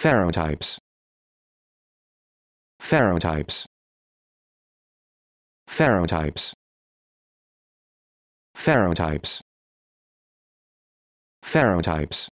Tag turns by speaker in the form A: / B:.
A: Ferrotypes. Ferrotypes. Ferrotypes. Ferrotypes. Ferrotypes.